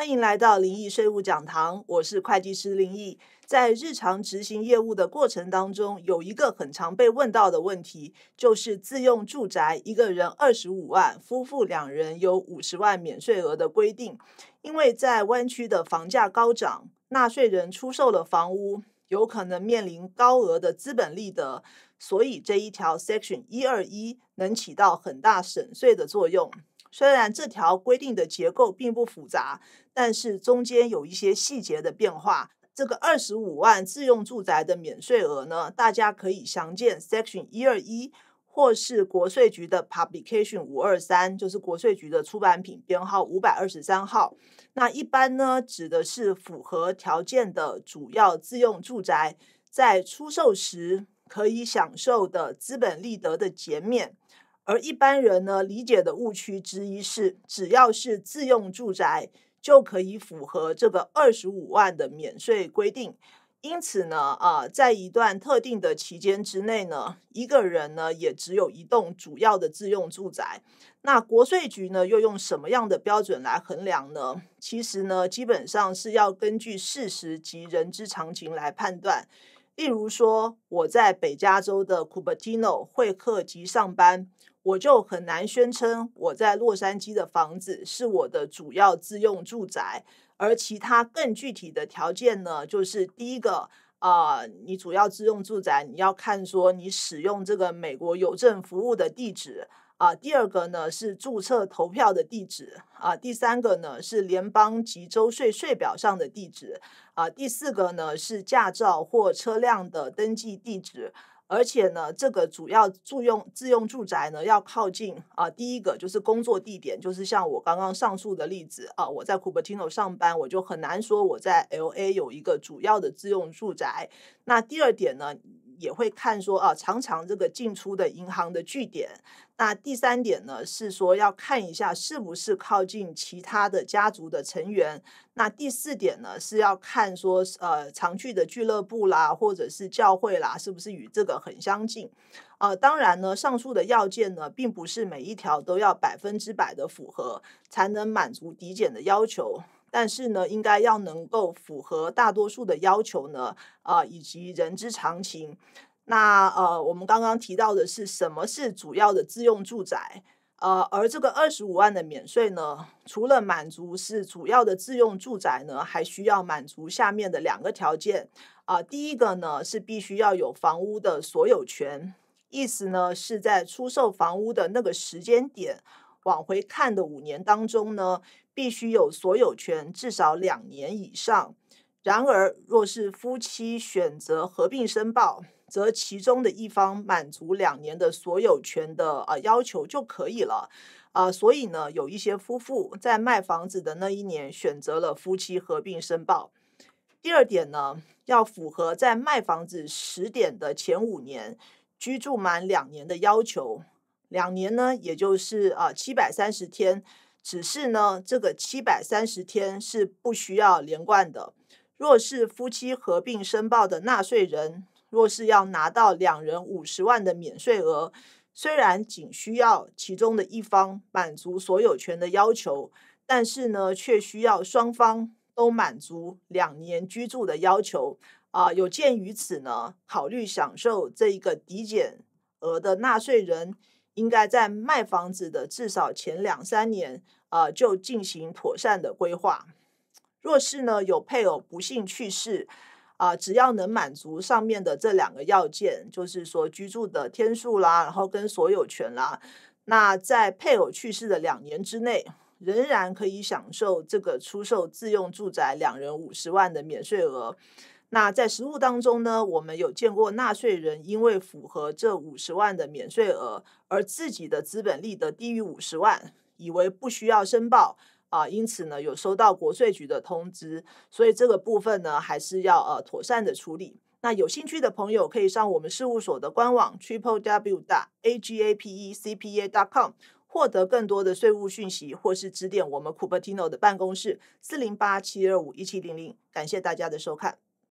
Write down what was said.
欢迎来到林毅税务讲堂，我是会计师林毅。在日常执行业务的过程当中，有一个很常被问到的问题，就是自用住宅，一个人二十五万，夫妇两人有五十万免税额的规定。因为在湾区的房价高涨，纳税人出售了房屋，有可能面临高额的资本利得，所以这一条 Section 一二一能起到很大省税的作用。虽然这条规定的结构并不复杂，但是中间有一些细节的变化。这个二十五万自用住宅的免税额呢，大家可以详见 Section 一二一，或是国税局的 Publication 五二三，就是国税局的出版品编号五百二十三号。那一般呢，指的是符合条件的主要自用住宅在出售时可以享受的资本利得的减免。而一般人呢理解的误区之一是，只要是自用住宅就可以符合这个二十五万的免税规定。因此呢，啊，在一段特定的期间之内呢，一个人呢也只有一栋主要的自用住宅。那国税局呢又用什么样的标准来衡量呢？其实呢，基本上是要根据事实及人之常情来判断。例如说，我在北加州的 Cupertino 会客及上班。我就很难宣称我在洛杉矶的房子是我的主要自用住宅，而其他更具体的条件呢，就是第一个啊，你主要自用住宅，你要看说你使用这个美国邮政服务的地址啊；第二个呢是注册投票的地址啊；第三个呢是联邦及州税税表上的地址啊；第四个呢是驾照或车辆的登记地址。而且呢，这个主要住用自用住宅呢，要靠近啊，第一个就是工作地点，就是像我刚刚上述的例子啊，我在 Cupertino 上班，我就很难说我在 L A 有一个主要的自用住宅。那第二点呢？也会看说啊，常常这个进出的银行的据点。那第三点呢，是说要看一下是不是靠近其他的家族的成员。那第四点呢，是要看说呃，常去的俱乐部啦，或者是教会啦，是不是与这个很相近。呃，当然呢，上述的要件呢，并不是每一条都要百分之百的符合，才能满足抵减的要求。但是呢，应该要能够符合大多数的要求呢，啊，以及人之常情。那呃，我们刚刚提到的是什么是主要的自用住宅，呃，而这个二十五万的免税呢，除了满足是主要的自用住宅呢，还需要满足下面的两个条件啊。第一个呢，是必须要有房屋的所有权，意思呢，是在出售房屋的那个时间点。往回看的五年当中呢，必须有所有权至少两年以上。然而，若是夫妻选择合并申报，则其中的一方满足两年的所有权的啊要求就可以了啊。所以呢，有一些夫妇在卖房子的那一年选择了夫妻合并申报。第二点呢，要符合在卖房子时点的前五年居住满两年的要求。两年呢，也就是啊七百三十天，只是呢这个七百三十天是不需要连贯的。若是夫妻合并申报的纳税人，若是要拿到两人五十万的免税额，虽然仅需要其中的一方满足所有权的要求，但是呢却需要双方都满足两年居住的要求。啊，有鉴于此呢，考虑享受这一个抵减额的纳税人。应该在卖房子的至少前两三年，呃，就进行妥善的规划。若是呢有配偶不幸去世，啊，只要能满足上面的这两个要件，就是说居住的天数啦，然后跟所有权啦，那在配偶去世的两年之内，仍然可以享受这个出售自用住宅两人五十万的免税额。那在实务当中呢，我们有见过纳税人因为符合这五十万的免税额，而自己的资本利得低于五十万，以为不需要申报啊，因此呢有收到国税局的通知，所以这个部分呢还是要呃妥善的处理。那有兴趣的朋友可以上我们事务所的官网 triplew.agapecpa.com dot 获得更多的税务讯息，或是指点我们 Cupertino 的办公室四零八七二五一七零零。感谢大家的收看。